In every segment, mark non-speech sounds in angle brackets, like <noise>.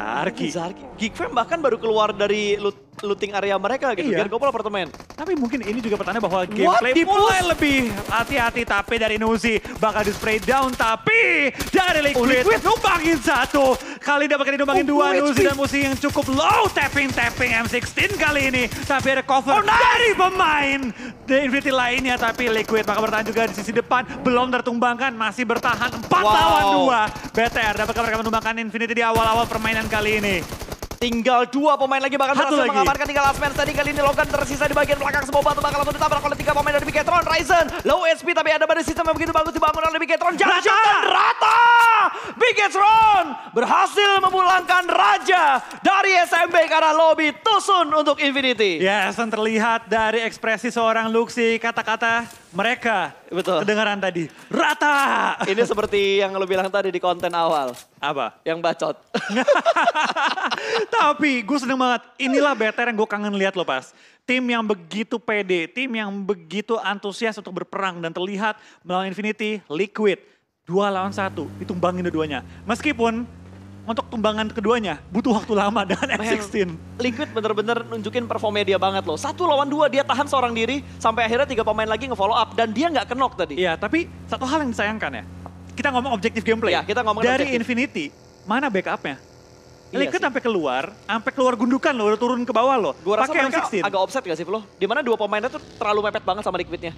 Zarki. Zarki. Geekfam bahkan baru keluar dari loot, looting area mereka gitu. Iya. gopal apartemen. Tapi mungkin ini juga pertanyaan bahwa gameplay mulai lebih hati-hati. Tapi dari Nuzi bakal di spray down. Tapi dari Liquid, oh, Liquid numpangin satu kali dapatkan dinumbangin oh, dua Nuzi dan Musi yang cukup low tapping-tapping M16 kali ini. Tapi ada cover oh, nice. dari pemain The Infinity lainnya. Tapi Liquid maka bertahan juga di sisi depan. Belum tertumbangkan, masih bertahan 4 wow. lawan 2. BTR dapat mereka menumbangkan Infinity di awal-awal permainan kali ini. Tinggal dua pemain lagi bakal berhasil mengamankan tinggal last man tadi kali ini Logan tersisa di bagian belakang semua batu bakal langsung ditabrak oleh tiga pemain Biketron, Ryzen. Low SP tapi ada pada sistem yang begitu bagus dibangun oleh Biketron. Jangan dan rata! Biketron berhasil memulangkan Raja dari SMB karena lobby Tusun untuk Infinity. Yes, ya, dan terlihat dari ekspresi seorang Luxi kata-kata mereka Betul. kedengaran tadi. Rata! Ini seperti yang lo bilang tadi di konten awal. Apa? Yang bacot. <laughs> Tapi gue seneng banget. Inilah BTR yang gue kangen lihat lo pas tim yang begitu pede, tim yang begitu antusias untuk berperang dan terlihat melawan Infinity, Liquid. Dua lawan satu, ditumbangin keduanya. Meskipun untuk tumbangan keduanya butuh waktu lama dengan F16. Liquid bener-bener nunjukin performnya dia banget loh. Satu lawan dua dia tahan seorang diri sampai akhirnya tiga pemain lagi nge-follow up dan dia nggak kenok tadi. Iya tapi satu hal yang disayangkan ya, kita ngomong objektif gameplay. Ya, kita ngomong Dari objektif. Infinity, mana backupnya? Iya kan sampai keluar, sampai keluar gundukan loh, udah turun ke bawah loh. Gua rasa Pake mereka m agak offset gak sih lo? Dimana dua pemainnya tuh terlalu mepet banget sama liquidnya.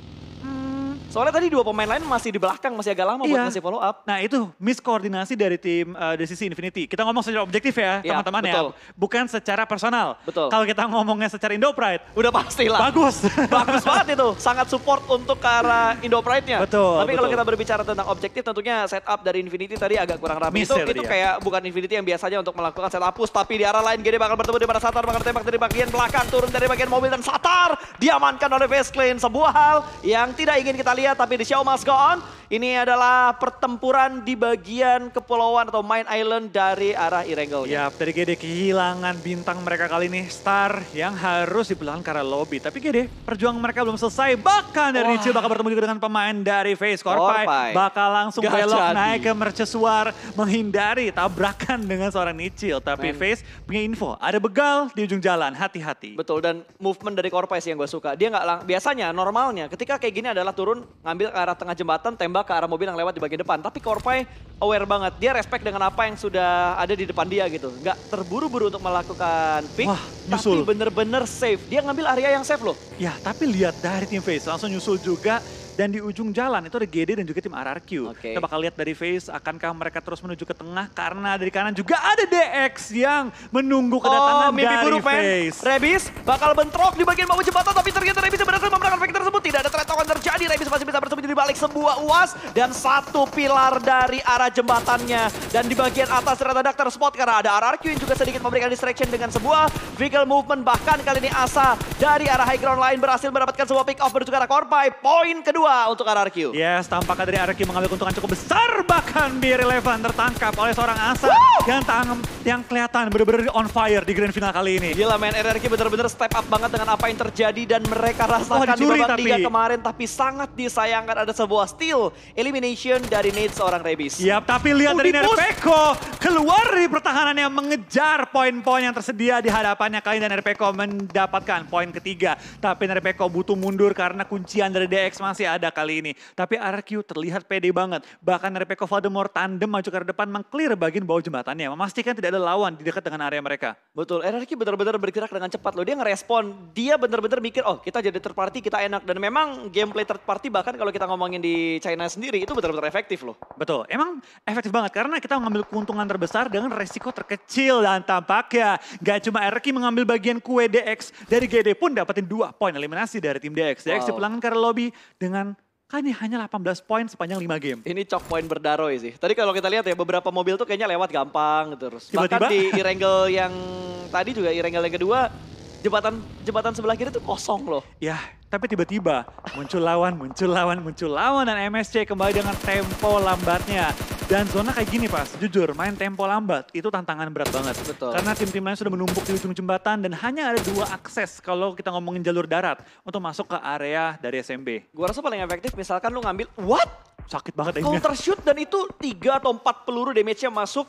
Soalnya tadi dua pemain lain masih di belakang, masih agak lama iya. buat masih follow up. Nah itu miskoordinasi dari tim uh, dari sisi Infinity. Kita ngomong secara objektif ya iya, teman-teman ya, ya, bukan secara personal. Betul. Kalau kita ngomongnya secara Indo Pride, udah pasti lah. Bagus. <laughs> Bagus banget itu, sangat support untuk ke arah Indo Pride-nya. Betul. Tapi kalau kita berbicara tentang objektif, tentunya setup dari Infinity tadi agak kurang rapi. Itu, ya, itu ya. kayak bukan Infinity yang biasanya untuk melakukan setup push, tapi di arah lain Gede bakal bertemu di mana Satar bakal tembak dari bagian belakang, turun dari bagian mobil dan Satar diamankan oleh Vesklin. Sebuah hal yang tidak ingin kita lihat lihat tapi di show must go on. Ini adalah pertempuran di bagian kepulauan atau main island dari arah Irengel. Ya, dari Gede kehilangan bintang mereka kali ini Star yang harus dipulangkan karena lobby. Tapi Gede perjuangan mereka belum selesai. Bahkan dari Nichil bakal bertemu juga dengan pemain dari Face Corpai. Bakal langsung Gak belok naik ke mercesuar menghindari tabrakan <laughs> dengan seorang Nichil. Tapi Face punya info, ada begal di ujung jalan. Hati-hati. Betul dan movement dari Corpai sih yang gue suka. Dia nggak biasanya normalnya ketika kayak gini adalah turun ngambil ke arah tengah jembatan tembak ke arah mobil yang lewat di bagian depan. Tapi Korpai aware banget. Dia respect dengan apa yang sudah ada di depan dia gitu. Nggak terburu-buru untuk melakukan pick. Wah, nyusul. Tapi bener-bener safe. Dia ngambil area yang safe loh. Ya, tapi lihat dari tim Face. Langsung nyusul juga dan di ujung jalan itu ada GD dan juga tim RRQ. Okay. Kita bakal lihat dari face akankah mereka terus menuju ke tengah karena dari kanan juga ada DX yang menunggu kedatangan oh, mimpi dari face. Man. Rebis bakal bentrok di bagian bawah jembatan tapi ternyata Rebis berhasil memenangkan fake tersebut. Tidak ada threat terjadi. Rebis masih balik sebuah uas dan satu pilar dari arah jembatannya. Dan di bagian atas ternyata Dark terspot karena ada RRQ yang juga sedikit memberikan distraction dengan sebuah vehicle movement. Bahkan kali ini Asa dari arah high ground lain berhasil mendapatkan sebuah pick off menuju ke arah Korpai. Poin kedua untuk RRQ. Yes, tampaknya dari RRQ mengambil keuntungan cukup besar bahkan di relevan tertangkap oleh seorang Asa Woo! yang tang yang kelihatan bener-bener on fire di grand final kali ini. Gila men, RRQ bener-bener step up banget dengan apa yang terjadi dan mereka rasakan oh, di babak tiga kemarin tapi sangat disayangkan ada sebuah steal elimination dari Nate seorang Rebis. Yap, tapi lihat oh, dari Nerpeko, keluar dari pertahanan yang mengejar poin-poin yang tersedia di hadapannya kali dan RPK mendapatkan poin ketiga. Tapi RPK butuh mundur karena kuncian dari DX masih ada kali ini. Tapi RQ terlihat pede banget. Bahkan RPK Voldemort tandem maju ke depan mengclear bagian bawah jembatannya. Memastikan tidak ada lawan di dekat dengan area mereka. Betul, RQ benar-benar bergerak dengan cepat loh. Dia ngerespon, dia benar-benar mikir, oh kita jadi third party kita enak. Dan memang gameplay third party bahkan kalau kita ngomongin di China sendiri itu benar-benar efektif loh. Betul, emang efektif banget karena kita ngambil keuntungan terbesar dengan resiko terkecil dan tampaknya gak cuma Erki mengambil bagian kue DX dari GD pun dapetin dua poin eliminasi dari tim DX. DX dipulangkan ke lobby dengan kan ini hanya 18 poin sepanjang 5 game. Ini cok poin berdaroi sih. Tadi kalau kita lihat ya beberapa mobil tuh kayaknya lewat gampang terus. Tiba -tiba? Bahkan di Irengel yang tadi juga Irengel yang kedua jembatan jembatan sebelah kiri tuh kosong loh. Ya, tapi tiba-tiba muncul lawan, muncul lawan, muncul lawan dan MSC kembali dengan tempo lambatnya. Dan zona kayak gini pas, jujur main tempo lambat itu tantangan berat banget. Betul. Karena tim-tim lain sudah menumpuk di ujung jembatan dan hanya ada dua akses kalau kita ngomongin jalur darat untuk masuk ke area dari SMB. Gua rasa paling efektif misalkan lu ngambil, what? Sakit banget aimnya. Counter shoot dan itu tiga atau empat peluru damage-nya masuk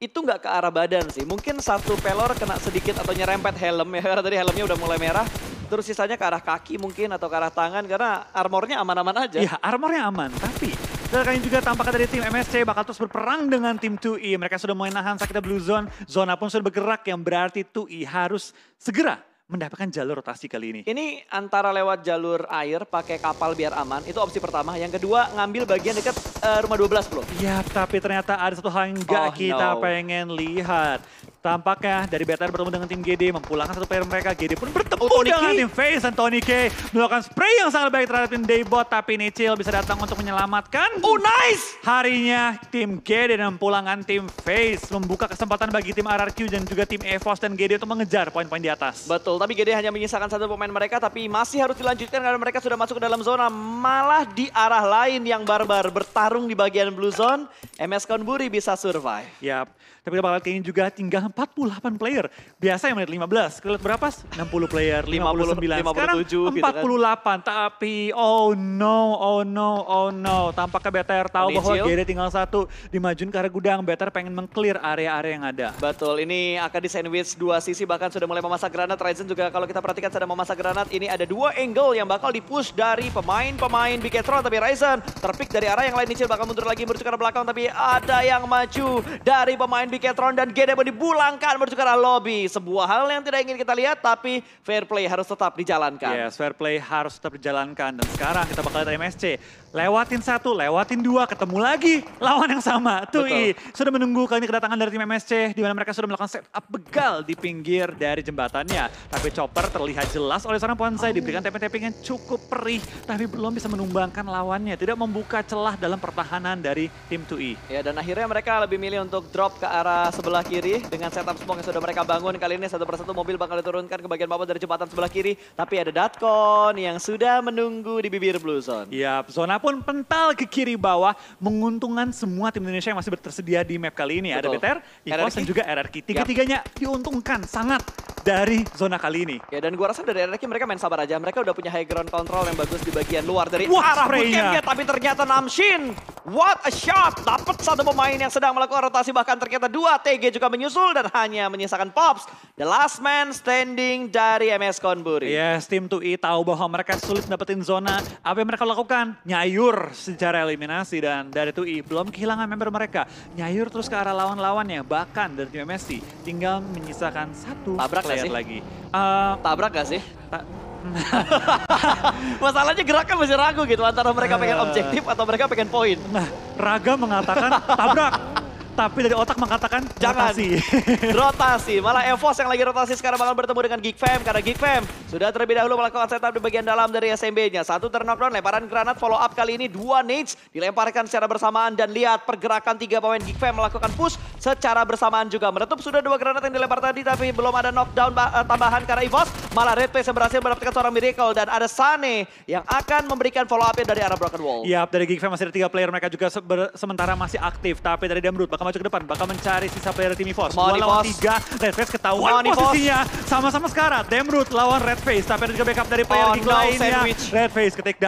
itu nggak ke arah badan sih. Mungkin satu pelor kena sedikit atau nyerempet helm <laughs> ya. Karena tadi helmnya udah mulai merah. Terus sisanya ke arah kaki mungkin atau ke arah tangan karena armornya aman-aman aja. Iya, armornya aman, tapi kita kalian juga tampaknya dari tim MSC bakal terus berperang dengan tim 2E. Mereka sudah mulai nahan sakitnya Blue Zone. Zona pun sudah bergerak yang berarti 2E harus segera mendapatkan jalur rotasi kali ini. Ini antara lewat jalur air pakai kapal biar aman, itu opsi pertama. Yang kedua ngambil bagian dekat uh, rumah 12 belum? Ya, tapi ternyata ada satu hal yang gak oh, kita no. pengen lihat. Tampaknya dari BTR bertemu dengan tim GD, mempulangkan satu player mereka. GD pun bertemu oh, dengan tim Face dan Tony K. Melakukan spray yang sangat baik terhadap tim Daybot, tapi Nichil bisa datang untuk menyelamatkan. Oh, nice! Harinya tim GD dan pulangan tim Face membuka kesempatan bagi tim RRQ dan juga tim EVOS dan GD untuk mengejar poin-poin di atas. Betul tapi GD hanya menyisakan satu pemain mereka tapi masih harus dilanjutkan karena mereka sudah masuk ke dalam zona. Malah di arah lain yang barbar bertarung di bagian blue zone, MS Konburi bisa survive. Yap, tapi kita bakal ini juga tinggal 48 player. Biasanya menit 15, kita lihat berapa? 60 player, 59. 50, 57, Sekarang 48, gitu kan. tapi oh no, oh no, oh no. Tampaknya BTR tahu bahwa GD tinggal satu. Dimajun arah gudang, BTR pengen mengclear area-area yang ada. Betul, ini akan di sandwich dua sisi bahkan sudah mulai memasak granat Ryzen juga kalau kita perhatikan sedang memasak granat ini ada dua angle yang bakal dipush dari pemain-pemain Biketron tapi Ryzen terpik dari arah yang lain Nichil bakal mundur lagi menuju ke arah belakang tapi ada yang maju dari pemain Biketron dan Gede dibulangkan menuju ke arah lobby. Sebuah hal yang tidak ingin kita lihat tapi fair play harus tetap dijalankan. Yes, fair play harus tetap dijalankan dan sekarang kita bakal lihat MSC lewatin satu, lewatin dua, ketemu lagi lawan yang sama. Tuh sudah menunggu kali ini kedatangan dari tim MSC di mana mereka sudah melakukan setup begal di pinggir dari jembatannya. Tapi Chopper terlihat jelas oleh seorang Ponsai diberikan tapping-tapping yang cukup perih tapi belum bisa menumbangkan lawannya. Tidak membuka celah dalam pertahanan dari tim 2E. Ya dan akhirnya mereka lebih milih untuk drop ke arah sebelah kiri dengan setup smoke yang sudah mereka bangun. Kali ini satu persatu mobil bakal diturunkan ke bagian bawah dari jembatan sebelah kiri. Tapi ada Datkon yang sudah menunggu di bibir Blue Zone. Ya, zona pun pental ke kiri bawah menguntungkan semua tim Indonesia yang masih tersedia di map kali ini. Betul. Ada Peter, EVOS dan juga RRQ. Ya. Tiga-tiganya diuntungkan sangat dari zona kali kali ini. Ya dan gua rasa dari RNK mereka main sabar aja. Mereka udah punya high ground control yang bagus di bagian luar dari Wah, arah bootcampnya. Tapi ternyata Namshin, what a shot. Dapat satu pemain yang sedang melakukan rotasi bahkan ternyata dua. TG juga menyusul dan hanya menyisakan Pops. The last man standing dari MS Konburi. Yes, tim 2E tahu bahwa mereka sulit dapetin zona. Apa yang mereka lakukan? Nyayur secara eliminasi dan dari 2E belum kehilangan member mereka. Nyayur terus ke arah lawan-lawannya. Bahkan dari tim MSC tinggal menyisakan satu Tabrak player lagi. Uh, Tabrak gak sih? Ta <laughs> Masalahnya gerakan masih ragu gitu antara mereka pengen objektif atau mereka pengen poin. Nah, Raga mengatakan tabrak. <laughs> tapi dari otak mengatakan jangan. Rotasi. <laughs> rotasi. Malah Evos yang lagi rotasi sekarang bakal bertemu dengan Geek Fam karena Geek Fam sudah terlebih dahulu melakukan setup di bagian dalam dari SMB-nya. Satu turn knockdown, lemparan granat follow up kali ini dua nades dilemparkan secara bersamaan dan lihat pergerakan tiga pemain Geek Fam melakukan push secara bersamaan juga. Menutup sudah dua granat yang dilempar tadi tapi belum ada knockdown eh, tambahan karena Evos malah Red Face yang berhasil mendapatkan seorang miracle dan ada Sane yang akan memberikan follow up dari arah Broken Wall. Iya, dari Geek Fam masih ada tiga player mereka juga sementara masih aktif tapi dari Demrut bakal maju ke depan, bakal mencari sisa player Timmy Force. Dua lawan tiga, Red Face ketahuan Money posisinya. Sama-sama sekarang, Demrut lawan Red Face. Tapi ada juga backup dari player oh, King no, lainnya. Sandwich. Red Face ke take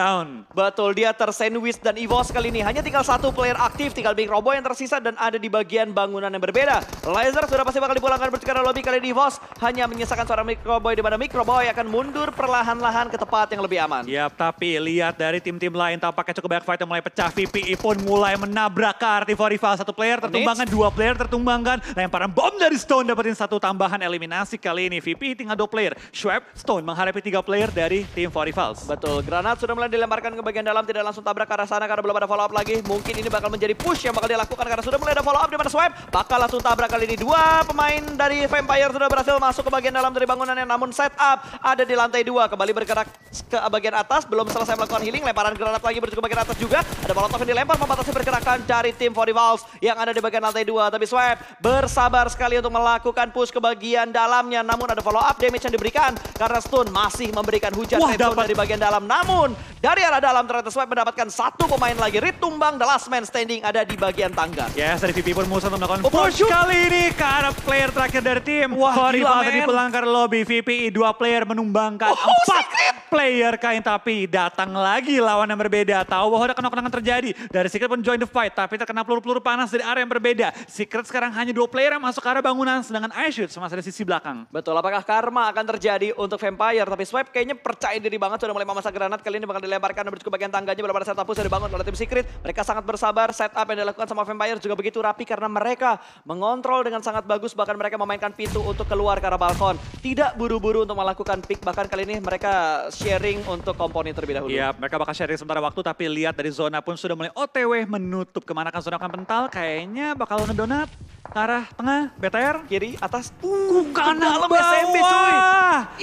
Betul, dia tersandwich dan Evos kali ini. Hanya tinggal satu player aktif, tinggal Big Robo yang tersisa dan ada di bagian bangunan yang berbeda. Laser sudah pasti bakal dipulangkan bertukar lobby kali ini Evos. Hanya menyisakan seorang Microboy di mana Microboy akan mundur perlahan-lahan ke tempat yang lebih aman. Ya, tapi lihat dari tim-tim lain tampaknya cukup banyak fight yang mulai pecah. VPI e pun mulai menabrak ke arti Satu player tertumbang tertumbangkan, dua player tertumbangkan. Lemparan bom dari Stone dapetin satu tambahan eliminasi kali ini. VP tinggal dua player. Schwab, Stone menghadapi tiga player dari tim 4 Rivals. Betul, granat sudah mulai dilemparkan ke bagian dalam, tidak langsung tabrak ke arah sana karena belum ada follow up lagi. Mungkin ini bakal menjadi push yang bakal dilakukan karena sudah mulai ada follow up di mana Swipe bakal langsung tabrak kali ini. Dua pemain dari Vampire sudah berhasil masuk ke bagian dalam dari bangunan yang namun setup ada di lantai dua kembali bergerak ke bagian atas belum selesai melakukan healing lemparan granat lagi menuju ke bagian atas juga ada molotov yang dilempar membatasi pergerakan dari tim 4 Rivals yang ada di bagian bagian lantai dua. Tapi Swipe bersabar sekali untuk melakukan push ke bagian dalamnya. Namun ada follow up damage yang diberikan. Karena stun masih memberikan hujan Wah, dapat. dari bagian dalam. Namun dari arah dalam ternyata Swipe mendapatkan satu pemain lagi. Ritumbang the last man standing ada di bagian tangga. Yes, dari VP pun untuk melakukan oh, push shoot. kali ini ke arah player terakhir dari tim. Wah, Sorry gila, tadi pelanggar lobby VP dua player menumbangkan oh, empat secret. player kain tapi datang lagi lawan yang berbeda. Tahu bahwa ada kenok-kenokan terjadi dari Secret pun join the fight tapi terkena peluru-peluru panas dari area yang berbeda berbeda. Secret sekarang hanya dua player yang masuk ke arah bangunan, sedangkan Aishut semasa dari sisi belakang. Betul, apakah karma akan terjadi untuk Vampire? Tapi Swipe kayaknya percaya diri banget sudah mulai memasak granat. Kali ini bakal dilemparkan dan ke bagian tangganya belum ada setup sudah dibangun oleh tim Secret. Mereka sangat bersabar, setup yang dilakukan sama Vampire juga begitu rapi karena mereka mengontrol dengan sangat bagus. Bahkan mereka memainkan pintu untuk keluar ke arah balkon. Tidak buru-buru untuk melakukan pick, bahkan kali ini mereka sharing untuk komponen terlebih dahulu. Iya, mereka bakal sharing sementara waktu tapi lihat dari zona pun sudah mulai OTW menutup kemana kan zona akan pental. Kayaknya bakal ngedonat ke arah tengah, BTR, kiri, atas. Uh, Bukan dalam SMP cuy.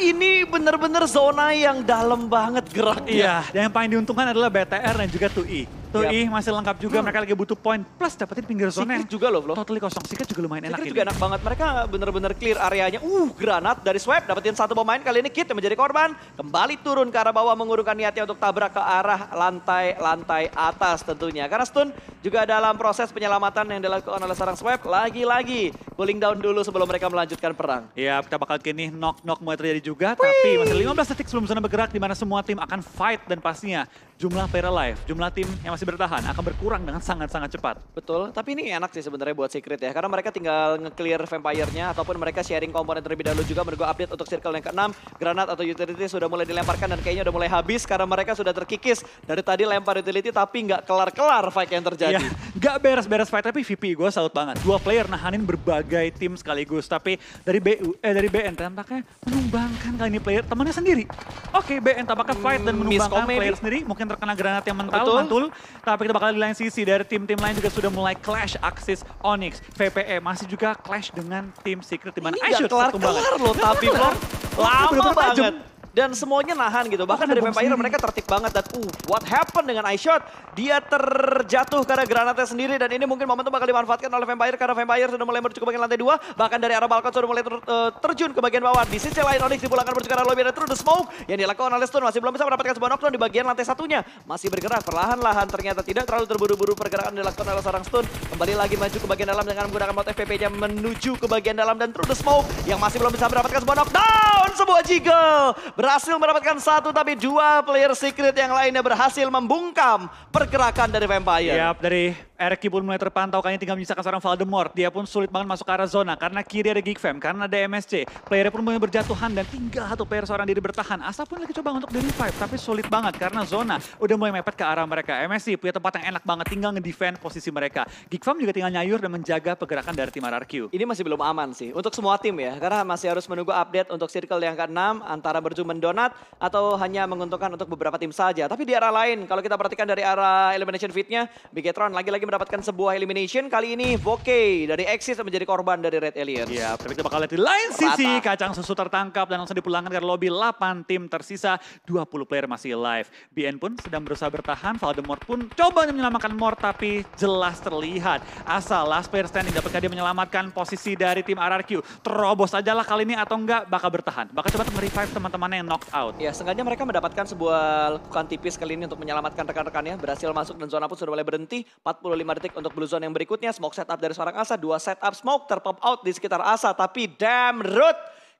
Ini bener-bener zona yang dalam banget geraknya. Iya, dan yang paling diuntungkan adalah BTR dan juga 2 Tuh yep. Iya. ih masih lengkap juga, hmm. mereka lagi butuh poin. Plus dapetin pinggir zona yang juga loh, loh. Totally kosong. Secret juga lumayan Secret enak. Secret juga enak banget. Mereka bener-bener clear areanya. Uh, granat dari swipe, dapetin satu pemain. Kali ini Kit yang menjadi korban. Kembali turun ke arah bawah mengurungkan niatnya untuk tabrak ke arah lantai-lantai atas tentunya. Karena Stun juga dalam proses penyelamatan yang dilakukan oleh seorang swipe. Lagi-lagi cooling down dulu sebelum mereka melanjutkan perang. Ya, kita bakal kini knock-knock mulai terjadi juga. Wee. Tapi masih 15 detik sebelum zona bergerak di mana semua tim akan fight dan pastinya jumlah player alive, jumlah tim yang masih bertahan akan berkurang dengan sangat-sangat cepat. Betul, tapi ini enak sih sebenarnya buat Secret ya. Karena mereka tinggal nge-clear vampire-nya ataupun mereka sharing komponen terlebih dahulu juga menurut update untuk circle yang ke-6. Granat atau utility sudah mulai dilemparkan dan kayaknya udah mulai habis karena mereka sudah terkikis. Dari tadi lempar utility tapi nggak kelar-kelar fight yang terjadi. Iya, nggak beres-beres fight tapi VP gue salut banget. Dua player nahanin berbagai tim sekaligus. Tapi dari BU, eh dari BN tampaknya menumbangkan kali ini player temannya sendiri. Oke, okay, BN tampaknya fight dan menumbangkan player sendiri. Mungkin terkena granat yang mental, Betul. mantul. Tapi kita bakal di lain sisi dari tim-tim lain juga sudah mulai clash Axis Onyx, VPE masih juga clash dengan tim Secret di mana Ini gak kelar-kelar loh tapi lama banget dan semuanya nahan gitu. Bahkan oh, dari Vampire mereka tertib banget dan uh what happened dengan shot Dia terjatuh karena granatnya sendiri dan ini mungkin momentum bakal dimanfaatkan oleh Vampire karena Vampire sudah mulai menuju ke bagian lantai 2 bahkan dari arah balkon sudah mulai ter, eh, terjun ke bagian bawah. Di sisi lain Onyx dipulangkan menuju ke arah lobby dan terus the smoke yang dilakukan oleh Stone masih belum bisa mendapatkan sebuah knockdown di bagian lantai satunya. Masih bergerak perlahan-lahan ternyata tidak terlalu terburu-buru pergerakan dilakukan oleh seorang Stone. Kembali lagi maju ke bagian dalam dengan menggunakan mode FPP-nya menuju ke bagian dalam dan terus the smoke yang masih belum bisa mendapatkan sebuah knockdown sebuah jiggle berhasil mendapatkan satu tapi dua player secret yang lainnya berhasil membungkam pergerakan dari Vampire. Yap, dari RQ pun mulai terpantau kayaknya tinggal menyisakan seorang Voldemort. Dia pun sulit banget masuk ke arah zona karena kiri ada Geek Fam, karena ada MSC. Playernya pun mulai berjatuhan dan tinggal satu player seorang diri bertahan. asap pun lagi coba untuk di revive tapi sulit banget karena zona udah mulai mepet ke arah mereka. MSC punya tempat yang enak banget tinggal ngedefend posisi mereka. Geek Fam juga tinggal nyayur dan menjaga pergerakan dari tim RQ. Ini masih belum aman sih untuk semua tim ya karena masih harus menunggu update untuk circle yang ke-6 antara berju mendonat atau hanya menguntungkan untuk beberapa tim saja. Tapi di arah lain kalau kita perhatikan dari arah elimination fitnya, Bigetron lagi-lagi mendapatkan sebuah elimination. Kali ini Voke dari Exis menjadi korban dari Red Alien. Iya, tapi kita bakal lihat di lain sisi. Kacang susu tertangkap dan langsung dipulangkan ke lobby 8 tim tersisa. 20 player masih live. BN pun sedang berusaha bertahan. Voldemort pun coba menyelamatkan Mort tapi jelas terlihat. Asal last player standing dapatkah dia menyelamatkan posisi dari tim RRQ. Terobos aja lah kali ini atau enggak bakal bertahan. Bakal coba merevive teman-temannya yang knocked out. Ya, sengaja mereka mendapatkan sebuah lakukan tipis kali ini untuk menyelamatkan rekan-rekannya. Berhasil masuk dan zona pun sudah mulai berhenti. 45 detik untuk blue zone yang berikutnya. Smoke setup dari seorang Asa. Dua setup smoke terpop out di sekitar Asa. Tapi damn root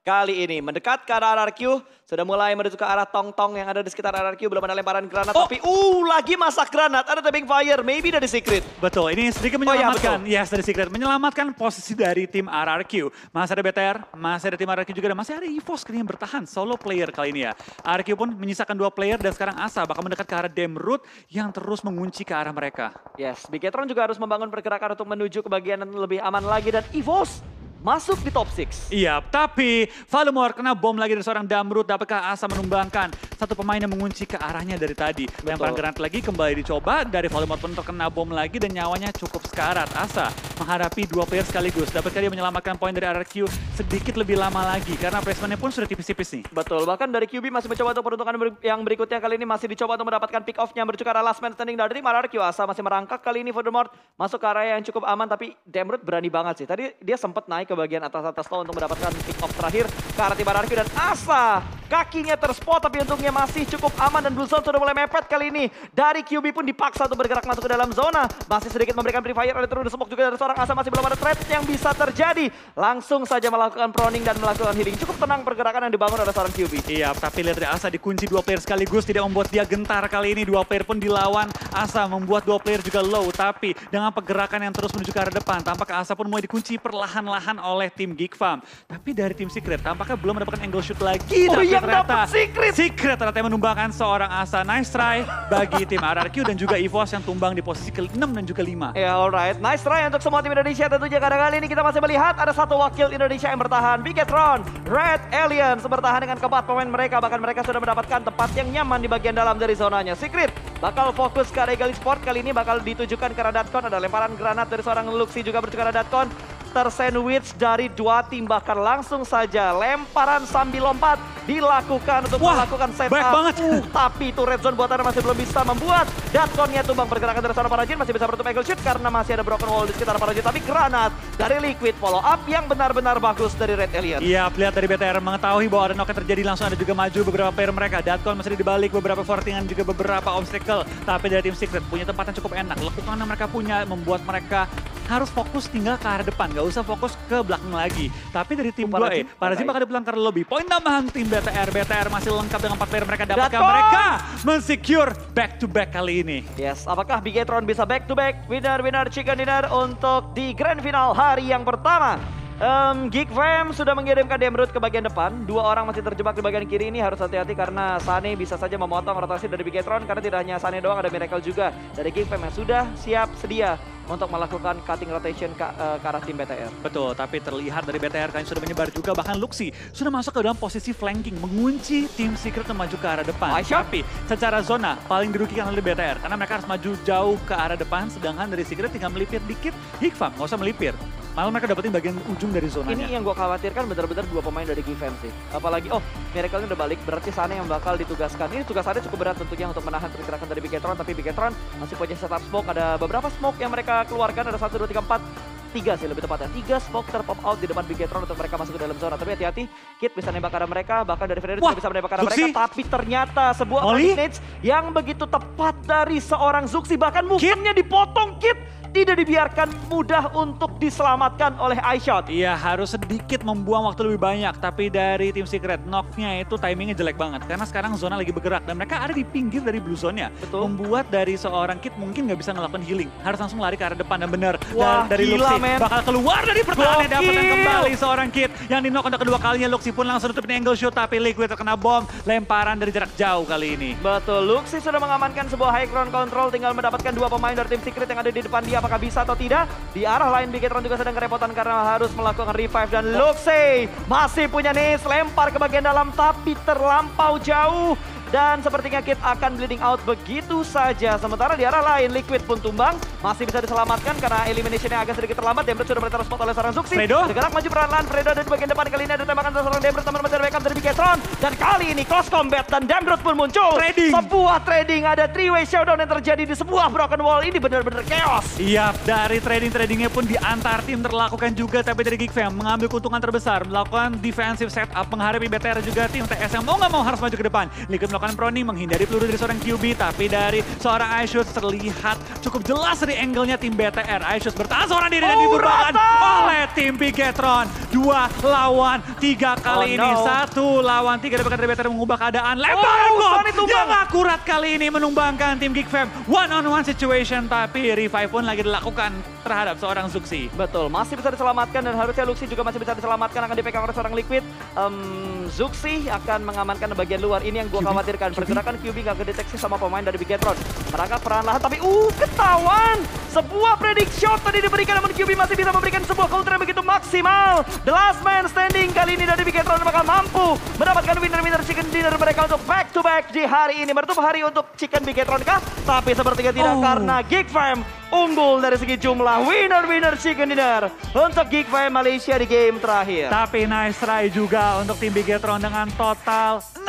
kali ini. Mendekat ke arah RRQ, sudah mulai menuju ke arah tong-tong yang ada di sekitar RRQ. Belum ada lemparan granat, oh. tapi uh lagi masak granat. Ada tebing fire, maybe dari Secret. Betul, ini sedikit menyelamatkan. Oh, ya, yes, dari Secret. Menyelamatkan posisi dari tim RRQ. Masih ada BTR, masih ada tim RRQ juga. Dan masih ada Evo kini yang bertahan, solo player kali ini ya. RRQ pun menyisakan dua player dan sekarang Asa bakal mendekat ke arah Demrut yang terus mengunci ke arah mereka. Yes, Bigetron juga harus membangun pergerakan untuk menuju ke bagian yang lebih aman lagi. Dan Evos masuk di top 6. Iya, tapi Voldemort kena bom lagi dari seorang Damrut. Dapatkah Asa menumbangkan? Satu pemain yang mengunci ke arahnya dari tadi. Betul. Lemparan granat lagi kembali dicoba. Dari Voldemort pun terkena bom lagi dan nyawanya cukup sekarat. Asa menghadapi dua player sekaligus. Dapatkah dia menyelamatkan poin dari RRQ sedikit lebih lama lagi? Karena pressure-nya pun sudah tipis-tipis nih. Betul, bahkan dari QB masih mencoba untuk peruntukan yang berikutnya. Kali ini masih dicoba untuk mendapatkan pick off-nya arah last man standing dari tim RRQ. Asa masih merangkak kali ini Voldemort masuk ke area yang cukup aman. Tapi Damrut berani banget sih. Tadi dia sempat naik ke bagian atas-atas tol untuk mendapatkan pick off terakhir ke arah Tibararki dan Asa. Kakinya terspot tapi untungnya masih cukup aman dan Blue Zone sudah mulai mepet kali ini. Dari QB pun dipaksa untuk bergerak masuk ke dalam zona. Masih sedikit memberikan free fire oleh turun semok juga dari seorang Asa masih belum ada threat yang bisa terjadi. Langsung saja melakukan proning dan melakukan healing. Cukup tenang pergerakan yang dibangun oleh seorang QB. Iya tapi lihat dari Asa dikunci dua player sekaligus tidak membuat dia gentar kali ini. Dua player pun dilawan Asa membuat dua player juga low. Tapi dengan pergerakan yang terus menuju ke arah depan tampak Asa pun mulai dikunci perlahan-lahan oleh tim Geek Farm. Tapi dari tim Secret tampaknya belum mendapatkan angle shoot lagi. Oh tapi yang ternyata Secret! Secret ternyata menumbangkan seorang Asa. Nice try bagi tim RRQ dan juga EVOS yang tumbang di posisi ke-6 dan juga 5. Ya yeah, alright, nice try untuk semua tim Indonesia. Tentunya kadang kali ini kita masih melihat ada satu wakil Indonesia yang bertahan. Bigetron, Red Alien, bertahan dengan keempat pemain mereka. Bahkan mereka sudah mendapatkan tempat yang nyaman di bagian dalam dari zonanya. Secret bakal fokus ke Regal Sport kali ini bakal ditujukan ke radatcon Ada lemparan granat dari seorang Luxi juga berjuang radatcon. Sandwich dari dua tim bahkan langsung saja lemparan sambil lompat dilakukan untuk Wah, melakukan set up. Banget. Uh, tapi itu red zone buatan masih belum bisa membuat Datkonnya tumbang pergerakan dari para jin masih bisa menutup angle shoot karena masih ada broken wall di sekitar para jin. tapi granat dari Liquid follow up yang benar-benar bagus dari Red Alien. Iya, lihat dari BTR mengetahui bahwa ada knockout terjadi langsung ada juga maju beberapa player mereka. Datkon masih balik beberapa fortingan juga beberapa obstacle tapi dari tim Secret punya tempat yang cukup enak. Lekukan yang mereka punya membuat mereka harus fokus tinggal ke arah depan, gak usah fokus ke belakang lagi. Tapi dari tim eh, para Zim bakal dipulang pelangkar lebih. Poin tambahan tim BTR, BTR masih lengkap dengan 4 player mereka dapatkan. Mereka mensecure back to back kali ini. Yes, apakah Bigetron bisa back to back? Winner, winner, chicken dinner untuk di grand final hari yang pertama. Um, Geek Fam sudah mengirimkan Demrut ke bagian depan. Dua orang masih terjebak di bagian kiri ini harus hati-hati karena Sane bisa saja memotong rotasi dari Bigetron karena tidak hanya Sane doang ada Miracle juga dari Geek Fam yang sudah siap sedia untuk melakukan cutting rotation ke, uh, ke arah tim BTR. Betul, tapi terlihat dari BTR kan sudah menyebar juga bahkan Luxi sudah masuk ke dalam posisi flanking, mengunci tim Secret maju ke arah depan. Aisyah. Tapi secara zona paling dirugikan oleh BTR karena mereka harus maju jauh ke arah depan sedangkan dari Secret tinggal melipir dikit, Geek Fam nggak usah melipir malah mereka dapetin bagian ujung dari zona Ini yang gue khawatirkan benar-benar dua pemain dari Given sih. Apalagi, oh Miracle udah balik, berarti sana yang bakal ditugaskan. Ini tugasannya cukup berat tentunya untuk menahan pergerakan dari Bigetron, tapi Bigetron masih punya setup smoke. Ada beberapa smoke yang mereka keluarkan, ada satu dua tiga empat tiga sih lebih tepatnya. Tiga smoke terpop out di depan Bigetron untuk mereka masuk ke dalam zona. Tapi hati-hati, Kit bisa nembak arah mereka, bahkan dari Frederick juga bisa menembak arah mereka. Tapi ternyata sebuah advantage yang begitu tepat dari seorang Zuxi. Bahkan movement dipotong Kit tidak dibiarkan mudah untuk diselamatkan oleh eyeshot. Iya harus sedikit membuang waktu lebih banyak. Tapi dari tim Secret knocknya itu timingnya jelek banget. Karena sekarang zona lagi bergerak dan mereka ada di pinggir dari blue zone-nya. Membuat dari seorang kit mungkin nggak bisa ngelakukan healing. Harus langsung lari ke arah depan dan benar. Wah dari, dari gila Luxi. Bakal keluar dari pertahanan dapatkan kembali seorang kit. Yang di knock untuk kedua kalinya Luxi pun langsung tutupin angle shoot. Tapi Liquid terkena bom. Lemparan dari jarak jauh kali ini. Betul. Luxi sudah mengamankan sebuah high ground control. Tinggal mendapatkan dua pemain dari tim Secret yang ada di depan dia apakah bisa atau tidak. Di arah lain Bigetron juga sedang kerepotan karena harus melakukan revive dan Luxe masih punya nih lempar ke bagian dalam tapi terlampau jauh. Dan sepertinya Kit akan bleeding out begitu saja. Sementara di arah lain, Liquid pun tumbang. Masih bisa diselamatkan karena eliminasinya agak sedikit terlambat. Dembret sudah mulai spot oleh seorang Zuxi. Fredo. Bergerak maju perlahan-lahan. Fredo ada di bagian depan. Kali ini ada tembakan seorang Dembret. Teman-teman dari backup dari Biketron. Dan kali ini close combat dan Dembret pun muncul. Trading. Sebuah trading. Ada three-way showdown yang terjadi di sebuah broken wall. Ini benar-benar chaos. Iya, dari trading-tradingnya pun di antar tim terlakukan juga. Tapi dari Geek Fam mengambil keuntungan terbesar. Melakukan defensive setup. Menghadapi BTR juga tim TSM. Mau nggak mau harus maju ke depan. Liquid melakukan Proni menghindari peluru dari seorang QB tapi dari seorang Aishus terlihat cukup jelas dari angle-nya tim BTR. Aishus bertahan seorang diri oh, dan dibubarkan oleh tim Bigetron. Dua lawan tiga kali oh, ini. Satu lawan tiga dapat dari BTR mengubah keadaan. Lemparan oh, bom yang akurat kali ini menumbangkan tim Geek Fam. One on one situation tapi revive pun lagi dilakukan terhadap seorang Zuxi. Betul, masih bisa diselamatkan dan harusnya Luxi juga masih bisa diselamatkan akan dipegang oleh seorang Liquid. Um, Zuxi akan mengamankan bagian luar ini yang gue khawatir dikhawatirkan. Pergerakan QB nggak kedeteksi sama pemain dari Bigetron. mereka perlahan tapi uh ketahuan. Sebuah prediction tadi diberikan namun QB masih bisa memberikan sebuah counter yang begitu maksimal. The last man standing kali ini dari Bigetron bakal mampu mendapatkan winner-winner chicken dinner mereka untuk back to back di hari ini. Bertemu hari untuk chicken Bigetron kah? Tapi sepertinya tidak oh. karena Geek Fam unggul dari segi jumlah winner-winner chicken dinner untuk Geek Fire Malaysia di game terakhir. Tapi nice try juga untuk tim Bigetron dengan total 16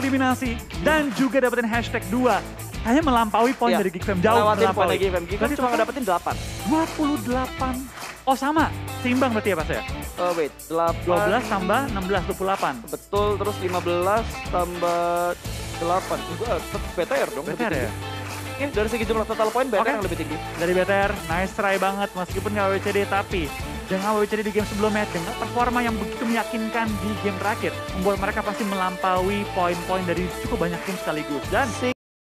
eliminasi dan juga dapetin hashtag 2. Hanya melampaui poin ya. dari Geek Fam jauh Lewatin melampaui. dari Geek Fam. Geek cuma ngedapetin 8. 28. Oh sama, timbang berarti ya Pak saya. Uh, oh, wait, 8. 12 tambah 16, 28. Betul, terus 15 tambah 8. Gue BTR dong. BTR ya? Ya, dari segi jumlah total poin BTR okay. yang lebih tinggi. Dari BTR, nice try banget meskipun nggak WCD tapi dengan WCD di game sebelumnya dengan performa yang begitu meyakinkan di game terakhir membuat mereka pasti melampaui poin-poin dari cukup banyak tim sekaligus dan si